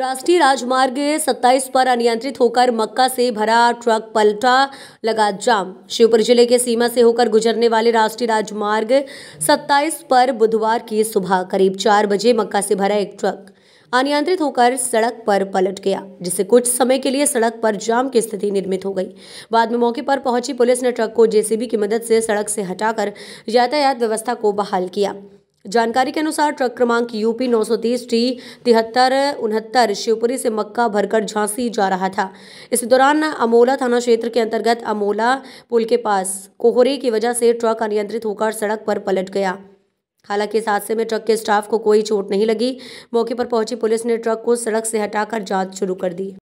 राष्ट्रीय राजमार्ग 27 पर अनियंत्रित होकर मक्का से भरा ट्रक पलटा लगा जाम शिवपुर जिले के सीमा से होकर गुजरने वाले राष्ट्रीय राजमार्ग 27 पर बुधवार की सुबह करीब चार बजे मक्का से भरा एक ट्रक अनियंत्रित होकर सड़क पर पलट गया जिससे कुछ समय के लिए सड़क पर जाम की स्थिति निर्मित हो गई बाद में मौके पर पहुंची पुलिस ने ट्रक को जेसीबी की मदद से सड़क से हटाकर यातायात व्यवस्था को बहाल किया जानकारी के अनुसार ट्रक क्रमांक यूपी नौ सौ तीस टी तिहत्तर उनहत्तर शिवपुरी से मक्का भरकर झांसी जा रहा था इस दौरान अमोला थाना क्षेत्र के अंतर्गत अमोला पुल के पास कोहरे की वजह से ट्रक अनियंत्रित होकर सड़क पर पलट गया हालांकि इस हादसे में ट्रक के स्टाफ को कोई चोट नहीं लगी मौके पर पहुंची पुलिस ने ट्रक को सड़क से हटाकर जाँच शुरू कर दी